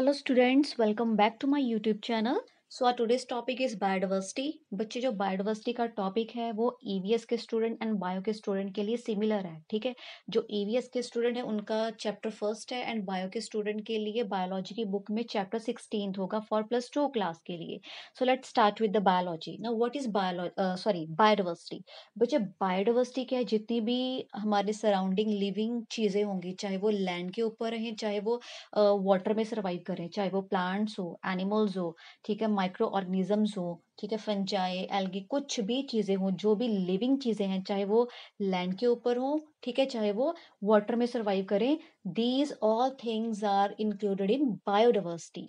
hello students welcome back to my youtube channel so are today's topic is biodiversity बच्चे जो biodiversity का topic है वो EVS e के स्टूडेंट एंड बायो के स्टूडेंट के लिए सिमिलर है ठीक है जो ईवीएस e के स्टूडेंट है उनका चैप्टर फर्स्ट है एंड बायो के स्टूडेंट के लिए बायोलॉजी की बुक में चैप्टर सिक्सटीन होगा फॉर प्लस टू क्लास के लिए so let start with the biology ना what is biology sorry biodiversity बच्चे बायोडावर्सिटी क्या है जितनी भी हमारे सराउंडिंग लिविंग चीज़ें होंगी चाहे वो लैंड के ऊपर रहें चाहे वो वाटर uh, में सर्वाइव करें चाहे वो प्लांट्स हो एनिमल्स हो ठीक है माइक्रो ऑर्गेनिजम्स हो ठीक है फंजाए एल्गी कुछ भी चीज़ें हों जो भी लिविंग चीज़ें हैं चाहे वो लैंड के ऊपर हो ठीक है चाहे वो वाटर में सर्वाइव करें these all things are included in biodiversity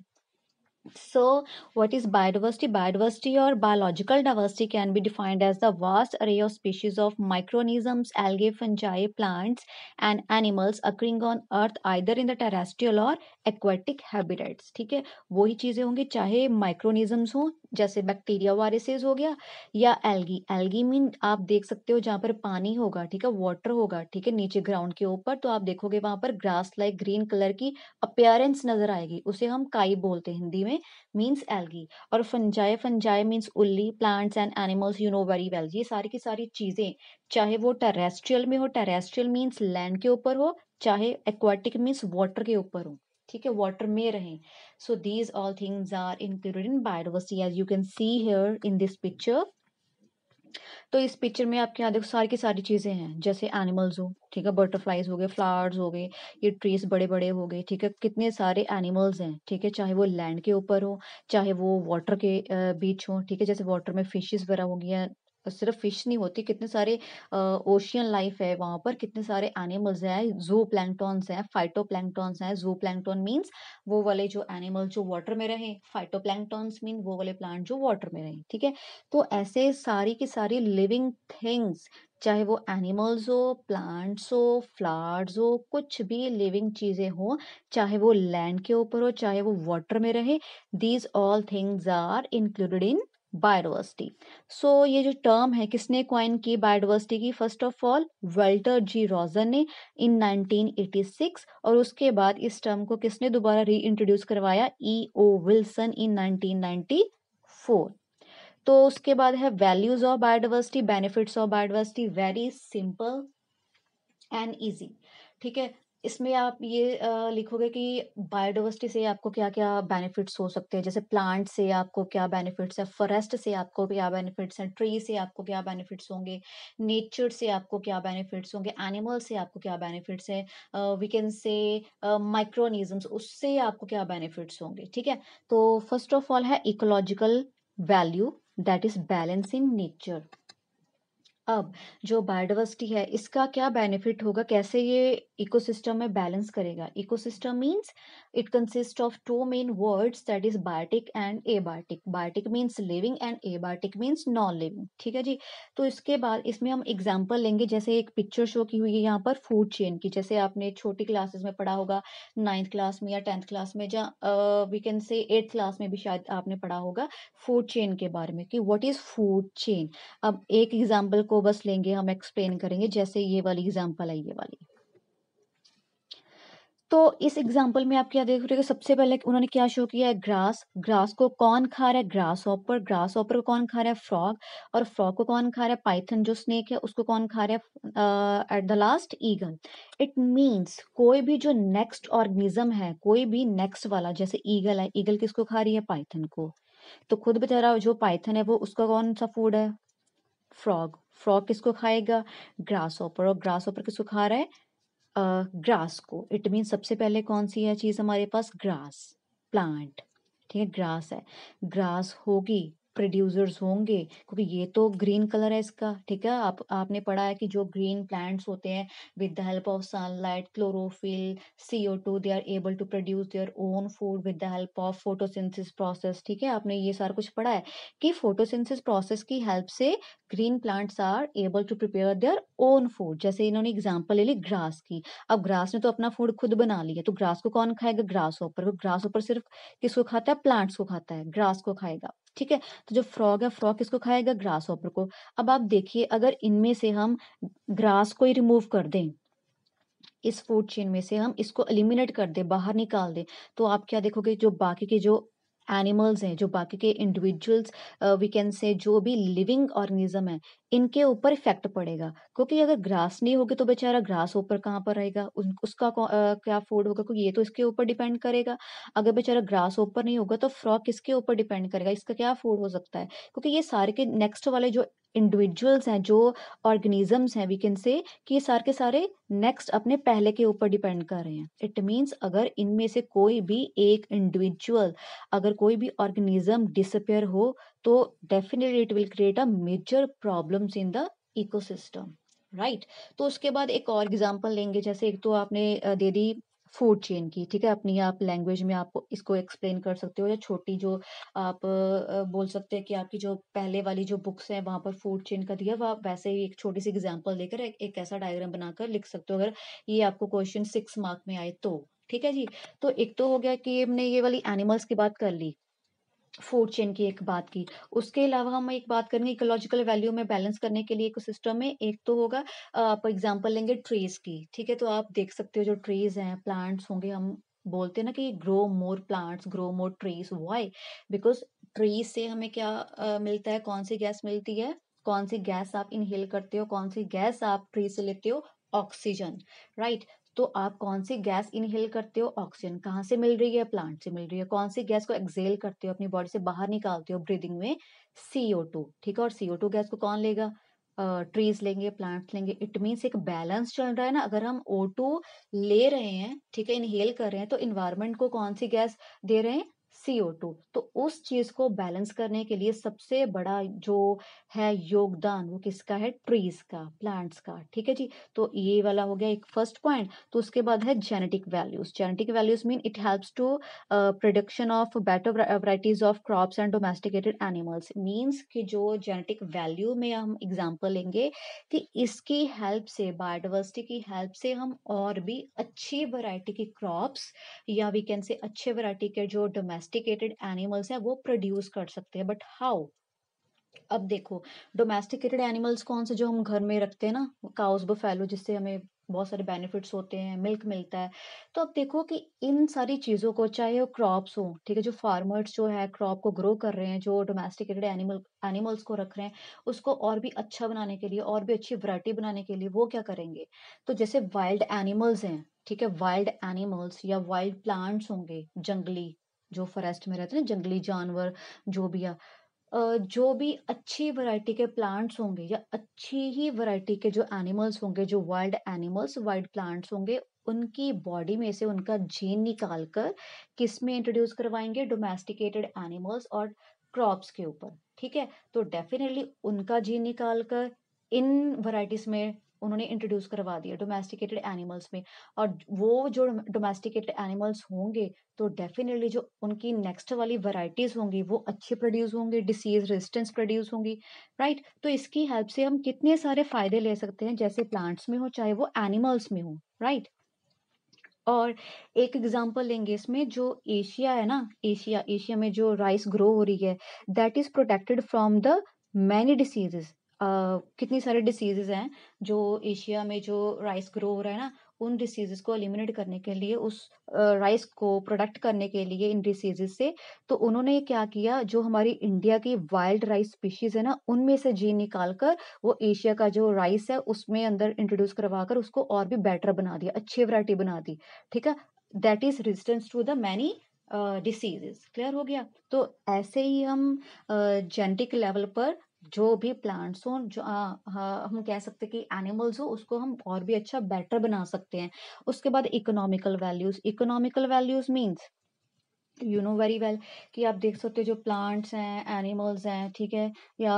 So, what is biodiversity? Biodiversity or biological diversity can be defined as the vast array of species of microorganisms, algae, fungi, plants, and animals occurring on Earth either in the terrestrial or aquatic habitats. ठीक है वही चीज़ें होंगी चाहे माइक्रोनिजम्स हों जैसे bacteria viruses हो गया या एल्गी एल्गी मीन आप देख सकते हो जहाँ पर पानी होगा ठीक है वाटर होगा ठीक है नीचे ग्राउंड के ऊपर तो आप देखोगे वहां पर ग्रास लाइक ग्रीन कलर की अपेयरेंस नजर आएगी उसे हम काई बोलते हैं हिंदी में मीन्स एल्गी और फंजाए फंजाए मीन्स उल्ली plants and animals you know very well ये सारी की सारी चीजें चाहे वो टेरेस्ट्रियल में हो टेरेस्ट्रियल मीन्स लैंड के ऊपर हो चाहे एक्वाटिक मीन्स वाटर के ऊपर हो ठीक है वाटर में रहें so these all things are included in biodiversity as you can see here in this picture तो इस पिक्चर में आपके यहाँ देखो सारी की सारी चीज़ें हैं जैसे एनिमल्स हो ठीक है बटरफ्लाइज हो गए फ्लावर्स हो गए ये ट्रीज बड़े बड़े हो गए ठीक है कितने सारे एनिमल्स हैं ठीक है चाहे वो लैंड के ऊपर हो चाहे वो वाटर के बीच हो ठीक है जैसे वाटर में फिशेस वगैरह हो गया सिर्फ फिश नहीं होती कितने सारे ओशियन लाइफ है वहाँ पर कितने सारे एनिमल्स हैं जू प्लैंगटॉन्स हैं फाइटो प्लैंगटॉन्स हैं जू प्लैंगटॉन मीन्स वो वाले जो एनिमल जो वाटर में रहे फाइटो प्लैंगटॉन्स मीन वो वाले प्लांट जो वाटर में रहे ठीक है तो ऐसे सारी की सारी लिविंग थिंग्स चाहे वो एनिमल्स हो प्लांट्स हो फ्लावर्स हो कुछ भी लिविंग चीज़ें हो चाहे वो लैंड के ऊपर हो चाहे वो वाटर में रहे these all things are included in biodiversity so ये जो टर्म है किसने क्वाइन की बायोडावर्सिटी की first of all Walter G Roger ने इन 1986 और उसके बाद इस टर्म को किसने दोबारा री इंट्रोड्यूस करवाया ई ओ विल्सन इन 1994 तो उसके बाद है values of biodiversity benefits of biodiversity very simple and easy ठीक है इसमें आप ये लिखोगे कि बायोडायवर्सिटी से आपको क्या-क्या बेनिफिट्स हो सकते हैं? जैसे प्लांट से आपको क्या बेनिफिट्स है फॉरेस्ट से आपको क्या बेनिफिट्स हैं? ट्री से आपको क्या बेनिफिट्स होंगे? नेचर से आपको क्या बेनिफिट्स होंगे? एनिमल से आपको क्या बेनिफिट्स हैं? वी कैन से माइक्रोनिज़म्स उससे आपको क्या बेनिफिट्स होंगे, ठीक है? तो फर्स्ट ऑफ ऑल है ecological value that is balance in nature. अब जो बायोडावर्सिटी है इसका क्या बेनिफिट होगा कैसे ये इकोसिस्टम में बैलेंस करेगा ecosystem means it consist of two main words that is biotic and abiotic biotic means living and abiotic means non living ठीक है जी तो इसके बाद इसमें हम एग्जाम्पल लेंगे जैसे एक पिक्चर शो की हुई है यहाँ पर फूड चेन की जैसे आपने छोटी क्लासेस में पढ़ा होगा नाइन्थ क्लास में या टेंथ क्लास में जहाँ we can say eighth class में भी शायद आपने पढ़ा होगा फूड चेन के बारे में कि वॉट इज फूड चेन अब एक एग्जाम्पल को बस लेंगे हम एक्सप्लेन करेंगे जैसे ये वाली एग्जाम्पल है ये वाली तो इस एग्जाम्पल में आप क्या देख रहे हो सबसे पहले उन्होंने क्या शो किया है ग्रास ग्रास को कौन खा रहा है ग्रास ऑपर ग्रास ऑपर को कौन खा रहा है फ्रॉग और फ्रॉग को कौन खा रहा है पाइथन जो स्नेक है उसको कौन खा रहा है at the last eagle it means कोई भी जो नेक्स्ट ऑर्गेनिज्म है कोई भी नेक्स्ट वाला जैसे ईगल है ईगल किसको खा रही है पाइथन को तो खुद बेचारा जो पाइथन है वो उसका कौन सा फूड है फ्रॉग फ्रॉग किसको खाएगा ग्रास ऑपर और ग्रास ऑपर किसको खा रहा है ग्रास uh, को इट मीन सबसे पहले कौन सी है चीज़ हमारे पास ग्रास प्लांट ठीक है ग्रास है ग्रास होगी प्रोड्यूसर्स होंगे क्योंकि ये तो ग्रीन कलर है इसका ठीक है आप आपने पढ़ा है कि जो ग्रीन प्लांट्स होते हैं with the help of sunlight chlorophyll CO two they are able to produce their own food with the help of photosynthesis process ठीक है आपने ये सारा कुछ पढ़ा है कि फोटोसिंथेसिस प्रोसेस की हेल्प से green plants are able to prepare their own food जैसे इन्होंने एग्जाम्पल ले ली ग्रास की अब ग्रास ने तो अपना फूड खुद बना लिया तो ग्रास को कौन खाएगा ग्रास ऊपर ग्रास ऊपर सिर्फ किसको खाता है प्लांट्स को खाता है ग्रास को खाएगा ठीक है तो जो फ्रॉग है फ्रॉग किसको खाएगा ग्रास ऑपर को अब आप देखिए अगर इनमें से हम ग्रास को ही रिमूव कर दें इस फूड चेन में से हम इसको एलिमिनेट कर दें बाहर निकाल दें तो आप क्या देखोगे जो बाकी के जो एनिमल्स हैं जो बाकी के इंडिविजुअल्स वी कैन से जो भी लिविंग ऑर्गेनिज्म है इनके ऊपर इफेक्ट पड़ेगा क्योंकि अगर ग्रास नहीं होगी तो बेचारा ग्रास ऊपर कहाँ पर रहेगा उसका आ, क्या फूड होगा क्योंकि ये तो इसके ऊपर डिपेंड करेगा अगर बेचारा ग्रास ऊपर नहीं होगा तो फ्रॉक किसके ऊपर डिपेंड करेगा इसका क्या फूड हो सकता है क्योंकि ये सारे के नेक्स्ट वाले जो इंडिविजुअल्स हैं जो ऑर्गेनिजम्स हैं वी कैन से कि ये सारे के सारे नेक्स्ट अपने पहले के ऊपर डिपेंड कर रहे हैं इट मीन्स अगर इनमें से कोई भी एक इंडिविजुअल अगर कोई भी ऑर्गेनिज्म डिसअपेयर हो तो definitely it will create a major problems in the ecosystem right तो उसके बाद एक और एग्जांपल लेंगे जैसे एक तो आपने दे दी फूड चेन की ठीक है अपनी आप लैंग्वेज में आप इसको एक्सप्लेन कर सकते हो या छोटी जो आप बोल सकते हैं कि आपकी जो पहले वाली जो बुक्स हैं वहाँ पर फूड चेन का दिया वह आप वैसे ही एक छोटी सी एग्जांपल देकर एक, एक ऐसा डायग्राम बनाकर लिख सकते हो अगर ये आपको क्वेश्चन सिक्स मार्क में आए तो ठीक है जी तो एक तो हो गया कि हमने ये वाली एनिमल्स की बात कर ली फूड चेन की एक बात की उसके अलावा हम एक बात करेंगे इकोलॉजिकल वैल्यू में बैलेंस करने के लिए एक सिस्टम में एक तो होगा आप एग्जांपल लेंगे ट्रीज की ठीक है तो आप देख सकते हो जो ट्रीज हैं प्लांट्स होंगे हम बोलते हैं ना कि grow more plants grow more trees why because trees से हमें क्या आ, मिलता है कौन सी गैस मिलती है कौन सी गैस आप इनहेल करते हो कौन सी गैस आप ट्री से लेते हो ऑक्सीजन राइट right? तो आप कौन सी गैस इनहेल करते हो ऑक्सीजन कहाँ से मिल रही है प्लांट से मिल रही है कौन सी गैस को एक्सेल करते हो अपनी बॉडी से बाहर निकालते हो ब्रीदिंग में सीओ टू ठीक है और सीओ टू गैस को कौन लेगा ट्रीज uh, लेंगे प्लांट्स लेंगे इट मीन्स एक बैलेंस चल रहा है ना अगर हम ओ टू ले रहे हैं ठीक है इनहेल कर रहे हैं तो इन्वायरमेंट को कौन सी गैस दे रहे हैं टू तो उस चीज को बैलेंस करने के लिए सबसे बड़ा जो है योगदान वो किसका है ट्रीज का प्लांट्स का ठीक है जी तो ये वाला हो गया एक फर्स्ट पॉइंट तो उसके बाद है genetic values genetic values mean it helps to production of better varieties of crops and domesticated animals means कि जो जेनेटिक वैल्यू में हम एग्जाम्पल लेंगे कि इसकी हेल्प से बायोडाइवर्सिटी की हेल्प से हम और भी अच्छी वराइटी की क्रॉप्स या वी कैन से अच्छे वराइटी के जो डोमेस्टिक डोमेस्टिकेटेड एनिमल्स हैं वो प्रोड्यूस कर सकते हैं बट हाउ अब देखो डोमेस्टिकेटेड एनिमल्स कौन से जो हम घर में रखते हैं ना काउस बफेलो जिससे हमें बहुत सारे बेनिफिट्स होते हैं मिल्क मिलता है तो अब देखो कि इन सारी चीज़ों को चाहे वो क्रॉप्स हो ठीक है जो फार्मर्स जो है क्रॉप को ग्रो कर रहे हैं जो डोमेस्टिकेटेड एनिमल एनिमल्स को रख रहे हैं उसको और भी अच्छा बनाने के लिए और भी अच्छी वरायटी बनाने के लिए वो क्या करेंगे तो जैसे वाइल्ड एनिमल्स हैं ठीक है वाइल्ड एनिमल्स या वाइल्ड प्लांट्स होंगे जंगली जो फॉरेस्ट में रहते हैं जंगली जानवर जो भी आ जो भी अच्छी वैरायटी के प्लांट्स होंगे या अच्छी ही वैरायटी के जो एनिमल्स होंगे जो वाइल्ड एनिमल्स वाइल्ड प्लांट्स होंगे उनकी बॉडी में से उनका जीन निकाल कर किस में इंट्रोड्यूस करवाएंगे डोमेस्टिकेटेड एनिमल्स और क्रॉप्स के ऊपर ठीक है तो डेफिनेटली उनका जीन निकाल कर इन वराइटीज में उन्होंने इंट्रोड्यूस करवा दिया डोमेस्टिकेटेड एनिमल्स में और वो जो डोमेस्टिकेटेड एनिमल्स होंगे तो डेफिनेटली जो उनकी नेक्स्ट वाली वराइटीज़ होंगी वो अच्छे प्रोड्यूस होंगे डिसीज रेजिस्टेंस प्रोड्यूस होंगी राइट तो इसकी हेल्प से हम कितने सारे फायदे ले सकते हैं जैसे प्लांट्स में हो चाहे वो एनिमल्स में हो राइट और एक एग्जांपल लेंगे इसमें जो एशिया है ना एशिया एशिया में जो राइस ग्रो हो रही है that is protected from the many diseases कितनी सारे डिसीजेज हैं जो एशिया में जो राइस ग्रो हो रहा है ना उन डिसीजेस को एलिमिनेट करने के लिए उस राइस को प्रोडक्ट करने के लिए इन डिसीजेस से तो उन्होंने क्या किया जो हमारी इंडिया की वाइल्ड राइस स्पीशीज है ना उनमें से जीन निकाल कर वो एशिया का जो राइस है उसमें अंदर इंट्रोड्यूस करवा कर उसको और भी बेटर बना दिया अच्छी वरायटी बना दी ठीक है that is resistance to the many diseases clear हो गया तो ऐसे ही हम जेनेटिक uh, लेवल पर जो भी प्लांट्स हो जो हम कह सकते हैं कि एनिमल्स हो उसको हम और भी अच्छा बेटर बना सकते हैं उसके बाद economical values economical values means you know very well कि आप देख सकते हो जो प्लांट्स हैं एनिमल्स हैं ठीक है या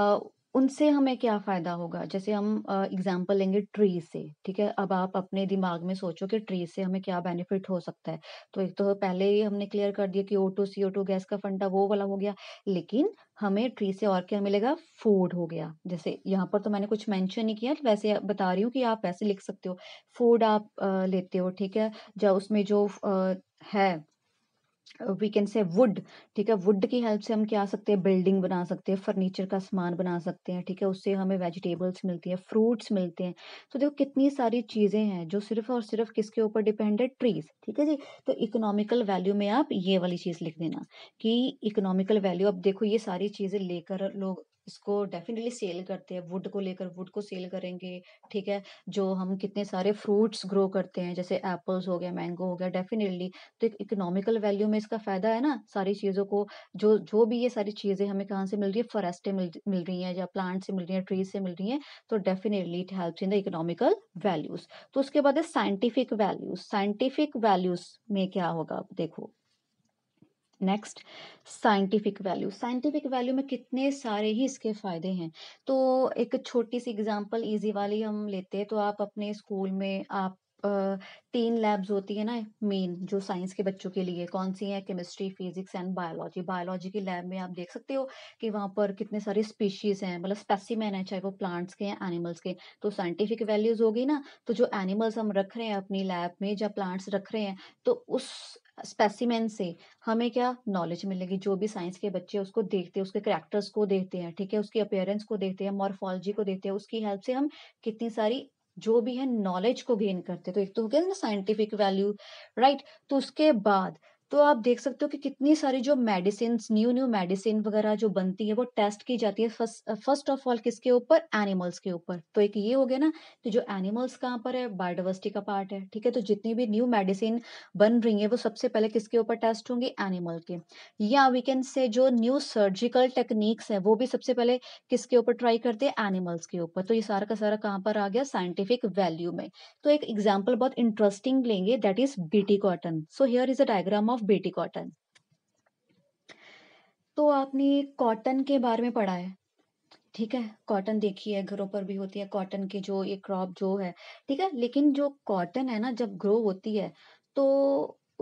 उनसे हमें क्या फ़ायदा होगा? जैसे हम एग्ज़ाम्पल लेंगे ट्री से, ठीक है? अब आप अपने दिमाग में सोचो कि ट्री से हमें क्या बेनिफिट हो सकता है? तो एक तो पहले ही हमने क्लियर कर दिया कि O two O two gas का फंडा वो वाला हो गया, लेकिन हमें ट्री से और क्या मिलेगा? फूड हो गया। जैसे यहाँ पर तो मैंने कुछ मेंशन नहीं किया, वैसे बता रही हूँ कि आप वैसे लिख सकते हो। फूड आप लेते हो, ठीक है? जब उसमें जो है वी कैन से वुड ठीक है वुड की हेल्प से हम क्या सकते हैं बिल्डिंग बना सकते हैं फर्नीचर का सामान बना सकते हैं ठीक है उससे हमें वेजिटेबल्स मिलती हैं फ्रूट्स मिलते हैं तो देखो कितनी सारी चीज़ें हैं जो सिर्फ और सिर्फ किसके ऊपर डिपेंड है ट्रीज ठीक है जी तो इकोनॉमिकल वैल्यू में आप ये वाली चीज़ लिख देना कि इकोनॉमिकल वैल्यू अब देखो ये सारी चीज़ें लेकर लोग उसको डेफिनेटली सेल करते हैं वुड को लेकर वुड को सेल करेंगे ठीक है जो हम कितने सारे फ्रूट्स ग्रो करते हैं जैसे एप्पल्स हो गया मैंगो हो गया डेफिनेटली तो एक इकोनॉमिकल वैल्यू में इसका फ़ायदा है ना सारी चीज़ों को जो जो भी ये सारी चीज़ें हमें कहाँ से मिल रही है फॉरेस्ट मिल मिल रही हैं या प्लांट से मिल रही हैं ट्रीज से मिल रही हैं तो definitely it helps in the economical values तो उसके बाद है साइंटिफिक वैल्यूज़ साइंटिफिक वैल्यूज़ में क्या होगा देखो next scientific value scientific value में कितने सारे ही इसके फायदे हैं तो एक छोटी सी एग्जांपल इजी वाली हम लेते हैं तो आप अपने स्कूल में आप तीन लैब्स होती है ना मेन जो साइंस के बच्चों के लिए कौन सी है chemistry physics and biology biology की लैब में आप देख सकते हो कि वहाँ पर कितने सारी स्पीशीज हैं मतलब स्पेसिमेन है चाहे वो प्लांट्स के हैं एनिमल्स के तो साइंटिफिक वैल्यूज होगी ना तो जो एनिमल्स हम रख रहे हैं अपनी लैब में या प्लांट्स रख रहे हैं तो उस स्पेसिमेन से हमें क्या नॉलेज मिलेगी जो भी साइंस के बच्चे उसको देखते हैं उसके करेक्टर्स को देखते हैं ठीक है उसके अपेयरेंस को देखते हैं मॉर्फोलॉजी को देखते हैं उसकी हेल्प से हम कितनी सारी जो भी है नॉलेज को गेन करते तो एक तो हो गया ना साइंटिफिक वैल्यू राइट तो उसके बाद तो आप देख सकते हो कि कितनी सारी जो मेडिसिन न्यू न्यू मेडिसिन वगैरह जो बनती है वो टेस्ट की जाती है फर्स्ट ऑफ ऑल किसके ऊपर एनिमल्स के ऊपर तो एक ये हो गया ना कि जो एनिमल्स कहाँ पर है बायोडावर्सिटी का पार्ट है ठीक है तो जितनी भी न्यू मेडिसिन बन रही है वो सबसे पहले किसके ऊपर टेस्ट होंगे एनिमल के या वी कैन से जो न्यू सर्जिकल टेक्निक्स है वो भी सबसे पहले किसके ऊपर ट्राई करते हैं एनिमल्स के ऊपर तो ये सारा का सारा कहाँ पर आ गया साइंटिफिक वैल्यू में तो एक एग्जाम्पल बहुत इंटरेस्टिंग लेंगे that is BT cotton so here is a diagram of of BT cotton तो आपने कॉटन के बारे में पढ़ा है ठीक है कॉटन देखी है घरों पर भी होती है कॉटन के जो ये क्रॉप जो है ठीक है लेकिन जो कॉटन है ना जब ग्रो होती है तो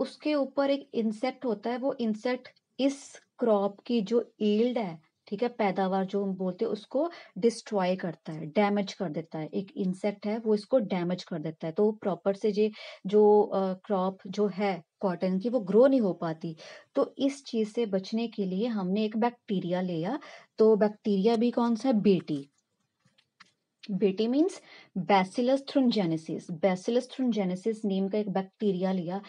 उसके ऊपर एक इंसेक्ट होता है वो इंसेक्ट इस क्रॉप की जो ईल्ड है ठीक है पैदावार जो हम बोलते हैं उसको डिस्ट्रॉय करता है डैमेज कर देता है एक इंसेक्ट है वो इसको डैमेज कर देता है तो प्रॉपर से ये जो क्रॉप जो है कॉटन की वो ग्रो नहीं हो पाती तो इस चीज़ से बचने के लिए हमने एक बैक्टीरिया लिया तो बैक्टीरिया भी कौन सा है BT BT means Bacillus thuringiensis Bacillus thuringiensis name का एक बैक्टीरिया लिया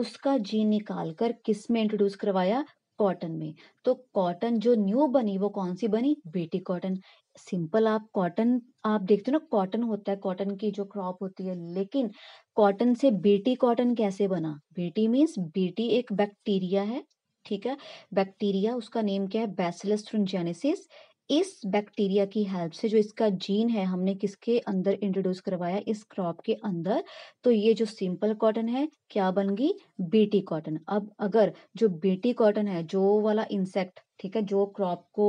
उसका जीन निकाल कर किस में इंट्रोड्यूस करवाया कॉटन में तो कॉटन जो न्यू बनी वो कौन सी बनी बेटी कॉटन सिंपल आप कॉटन आप देखते हो ना कॉटन होता है कॉटन की जो क्रॉप होती है लेकिन कॉटन से बेटी कॉटन कैसे बना बेटी मीन्स बेटी एक बैक्टीरिया है ठीक है बैक्टीरिया उसका नेम क्या है बैसिलस फ्रंजेनेसिस इस बैक्टीरिया की हेल्प से जो इसका जीन है हमने किसके अंदर इंट्रोड्यूस करवाया इस क्रॉप के अंदर तो ये जो सिंपल कॉटन है क्या बन गई बीटी कॉटन अब अगर जो बीटी कॉटन है जो वाला इंसेक्ट ठीक है जो क्रॉप को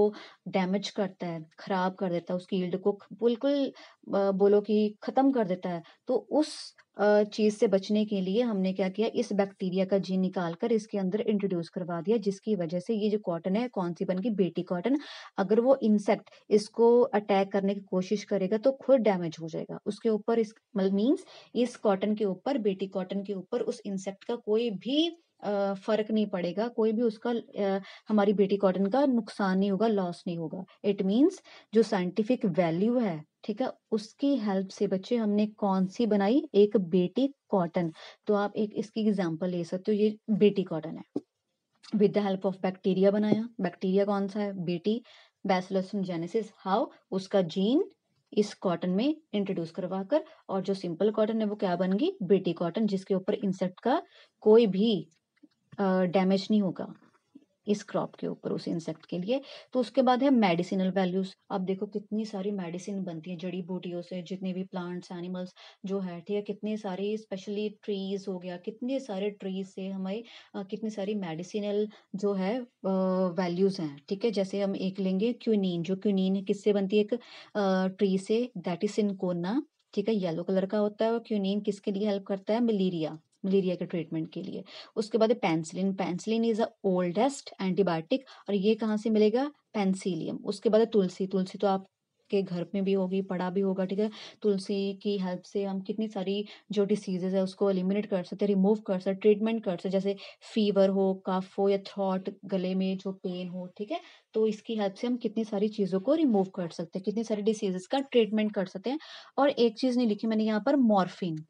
डैमेज करता है खराब कर देता है उसकी यील्ड को बिल्कुल बोलो कि खत्म कर देता है तो उस चीज से बचने के लिए हमने क्या किया इस बैक्टीरिया का जीन निकाल कर इसके अंदर इंट्रोड्यूस करवा दिया जिसकी वजह से ये जो कॉटन है कौन सी बन गई बेटी कॉटन अगर वो इंसेक्ट इसको अटैक करने की कोशिश करेगा तो खुद डैमेज हो जाएगा उसके ऊपर इस मतलब मीन्स इस कॉटन के ऊपर बेटी कॉटन के ऊपर उस इंसेक्ट का कोई भी फर्क नहीं पड़ेगा कोई भी उसका आ, हमारी बेटी कॉटन का नुकसान नहीं होगा लॉस नहीं होगा इट मीन्स जो साइंटिफिक वैल्यू है ठीक है उसकी हेल्प से बच्चे हमने कौन सी बनाई एक बेटी कॉटन तो आप एक इसकी एग्जाम्पल ले सकते हो ये बेटी कॉटन है with the help of bacteria बनाया बैक्टीरिया कौन सा है बेटी बैसलसम जेनेसिस हाउ उसका जीन इस कॉटन में इंट्रोड्यूस करवा कर और जो सिंपल कॉटन है वो क्या बन गई बेटी कॉटन जिसके ऊपर इंसेक्ट का कोई भी डैमेज नहीं होगा इस क्रॉप के ऊपर उस इंसेक्ट के लिए तो उसके बाद है मेडिसिनल वैल्यूज आप देखो कितनी सारी मेडिसिन बनती है जड़ी बूटियों से जितने भी प्लांट्स एनिमल्स जो है ठीक है कितने सारे स्पेशली ट्रीज हो गया कितने सारे ट्रीज से हमारे कितनी सारी मेडिसिनल जो है वैल्यूज हैं ठीक है जैसे हम एक लेंगे क्यूनिन जो क्यूनिन किससे बनती है एक tree say that is cinchona ठीक है येलो कलर का होता है और क्यूनिन किसके लिए हेल्प करता है मलेरिया मलेरिया के ट्रीटमेंट के लिए उसके बाद penicillin penicillin is a oldest antibiotic और ये कहाँ से मिलेगा पेंसिलियम उसके बाद तुलसी तुलसी तो आप के घर में भी होगी पड़ा भी होगा ठीक है तुलसी की हेल्प से हम कितनी सारी जो डिसीजेज है उसको एलिमिनेट कर सकते हैं रिमूव कर सकते ट्रीटमेंट कर सकते जैसे फीवर हो कफ हो या थ्रॉट गले में जो पेन हो ठीक है तो इसकी हेल्प से हम कितनी सारी चीज़ों को रिमूव कर सकते हैं कितनी सारी डिसीजेज का ट्रीटमेंट कर सकते हैं और एक चीज़ नहीं लिखी मैंने यहाँ पर मॉर्फिन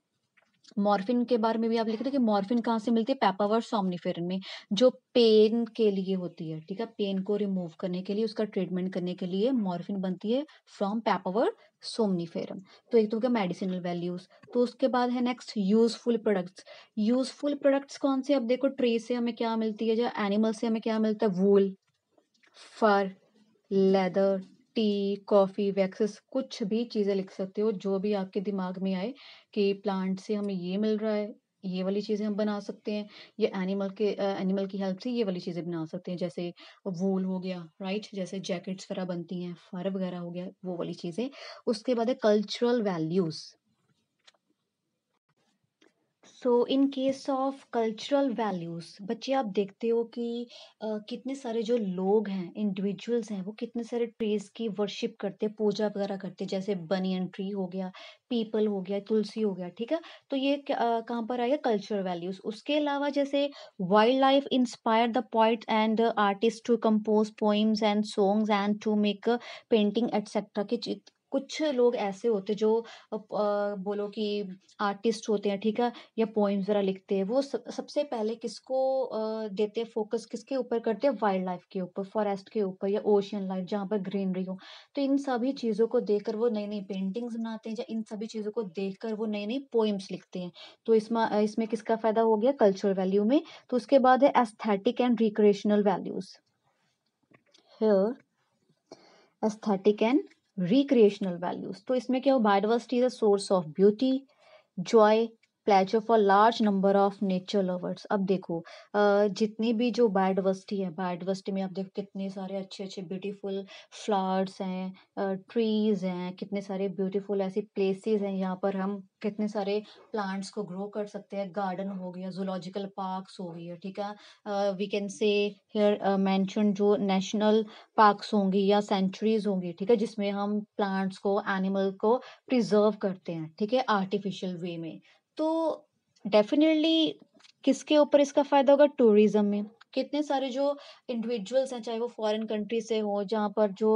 मॉर्फिन के बारे में भी आप लिख रहे कि मॉर्फिन कहाँ से मिलती है पेपावर सोमनीफेरन में जो पेन के लिए होती है ठीक है पेन को रिमूव करने के लिए उसका ट्रीटमेंट करने के लिए मॉर्फिन बनती है फ्रॉम पेपावर सोमनीफेरन तो एक तो क्या मेडिसिनल वैल्यूज तो उसके बाद है next useful products useful products कौन से अब देखो ट्री से हमें क्या मिलती है या एनिमल से हमें क्या मिलता है wool fur leather tea, coffee, waxes कुछ भी चीज़ें लिख सकते हो, जो भी आपके दिमाग में आए कि प्लांट से हमें ये मिल रहा है, ये वाली चीज़ें हम बना सकते हैं, या एनिमल के एनिमल की हेल्प से ये वाली चीज़ें बना सकते हैं। जैसे वूल हो गया, राइट? जैसे जैकेट्स वगैरह बनती हैं, फर वगैरह हो गया, वो वाली चीज़ें। उसके बाद है cultural values. So in case of cultural values बच्चे आप देखते हो कि uh, कितने सारे जो लोग हैं इंडिविजुअल्स हैं वो कितने सारे ट्रीज की वर्शिप करते हैं पूजा वगैरह करते हैं जैसे बनियन ट्री हो गया पीपल हो गया तुलसी हो गया ठीक है तो ये कहाँ पर आएगा कल्चरल वैल्यूज़ उसके अलावा जैसे wild life inspire the poet and artist to compose poems and songs and to make painting etcetera के कुछ लोग ऐसे होते जो बोलो कि आर्टिस्ट होते हैं ठीक है या पोइम्स वगैरह लिखते हैं वो सब, सबसे पहले किसको देते हैं फोकस किसके ऊपर करते हैं वाइल्ड लाइफ के ऊपर फॉरेस्ट के ऊपर या ओशियन लाइफ जहाँ पर ग्रीनरी हो तो इन सभी चीज़ों को देख वो नई नई पेंटिंग्स बनाते हैं या इन सभी चीज़ों को देख वो नई नई पोइम्स लिखते हैं तो इसमें इसमें किसका फ़ायदा हो गया कल्चरल वैल्यू में तो उसके बाद है aesthetic and recreational values aesthetic and recreational values तो इसमें क्या हो biodiversity is a source of beauty joy pleasure for large number of nature lovers अब देखो जितनी भी जो बायोडिवर्सिटी है बायोडिवर्सिटी में आप देखो कितने सारे अच्छे अच्छे ब्यूटीफुल फ्लावर्स हैं ट्रीज हैं कितने सारे ब्यूटीफुल ऐसी प्लेसेस हैं यहाँ पर हम कितने सारे प्लांट्स को ग्रो कर सकते हैं गार्डन हो गया जोलॉजिकल पार्क्स हो गया ठीक है we can say here mention जो नेशनल पार्क्स होंगी या सेंचुरीज होंगी ठीक है जिसमें हम प्लांट्स को एनिमल को प्रिजर्व करते हैं ठीक है आर्टिफिशियल वे में तो डेफिनेटली किसके ऊपर इसका फ़ायदा होगा टूरिज़्म में कितने सारे जो इंडिविजुअल्स हैं चाहे वो फॉरेन कंट्री से हो जहाँ पर जो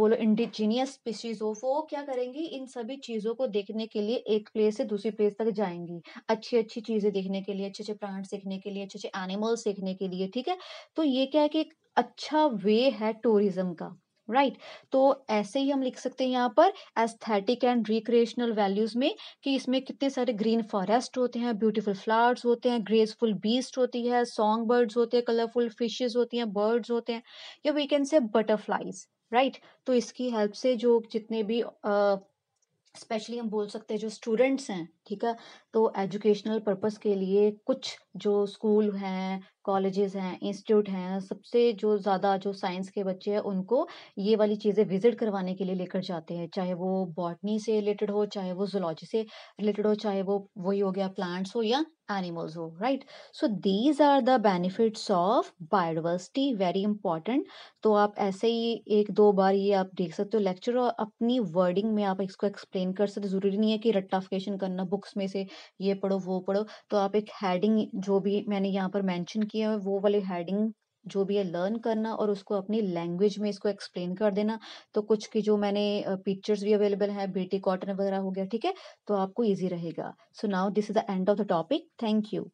बोलो इंडिजीनियस स्पीशीज़ हो वो क्या करेंगी इन सभी चीज़ों को देखने के लिए एक प्लेस से दूसरी प्लेस तक जाएंगी अच्छी अच्छी चीज़ें देखने के लिए अच्छे अच्छे प्लांट्स देखने के लिए अच्छे अच्छे एनिमल्स देखने के लिए ठीक है तो ये क्या है कि एक अच्छा वे है टूरिज़्म का राइट right. तो ऐसे ही हम लिख सकते हैं यहाँ पर एस्थेटिक एंड रिक्रिएशनल वैल्यूज में कि इसमें कितने सारे ग्रीन फॉरेस्ट होते हैं ब्यूटीफुल फ्लावर्स होते हैं ग्रेसफुल बीस्ट होती है सॉन्ग बर्ड्स होते हैं कलरफुल फिशेज होती हैं बर्ड्स होते हैं या we can say butterflies right तो इसकी हेल्प से जो जितने भी स्पेशली uh, हम बोल सकते हैं जो स्टूडेंट्स हैं ठीक है तो एजुकेशनल पर्पस के लिए कुछ जो स्कूल हैं कॉलेजेस हैं इंस्टीट्यूट हैं सबसे जो ज़्यादा जो साइंस के बच्चे हैं उनको ये वाली चीज़ें विजिट करवाने के लिए लेकर जाते हैं चाहे वो बॉटनी से रिलेटेड हो चाहे वो जोलॉजी से रिलेटेड हो चाहे वो वही हो गया प्लांट्स हो या एनिमल्स हो right so these are the benefits of biodiversity very important तो आप ऐसे ही एक दो बार ये आप देख सकते हो लेक्चर और अपनी वर्डिंग में आप इसको एक्सप्लेन कर सकते जरूरी नहीं है कि रट्टाफिकेशन करना बुक्स में से ये पढ़ो वो पढ़ो तो आप एक हेडिंग जो भी मैंने यहाँ पर मेंशन किया है वो वाली हेडिंग जो भी है लर्न करना और उसको अपनी लैंग्वेज में इसको एक्सप्लेन कर देना तो कुछ की जो मैंने पिक्चर्स भी अवेलेबल है बेटी कॉटन वगैरह हो गया ठीक है तो आपको ईजी रहेगा so now this is the end of the topic thank you